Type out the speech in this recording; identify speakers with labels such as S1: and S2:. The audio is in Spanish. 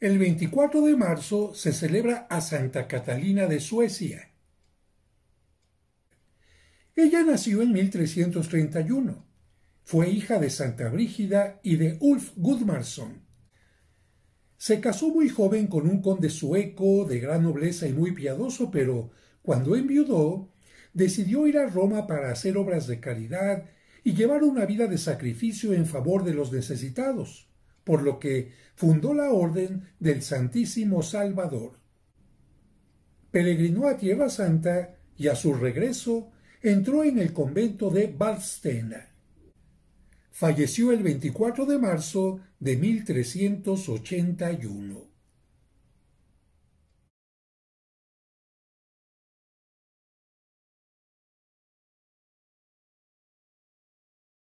S1: El 24 de marzo se celebra a Santa Catalina de Suecia. Ella nació en 1331. Fue hija de Santa Brígida y de Ulf Gudmarsson. Se casó muy joven con un conde sueco de gran nobleza y muy piadoso, pero cuando enviudó, decidió ir a Roma para hacer obras de caridad y llevar una vida de sacrificio en favor de los necesitados por lo que fundó la Orden del Santísimo Salvador. Peregrinó a Tierra Santa y a su regreso entró en el convento de Valstena. Falleció el 24 de marzo de 1381.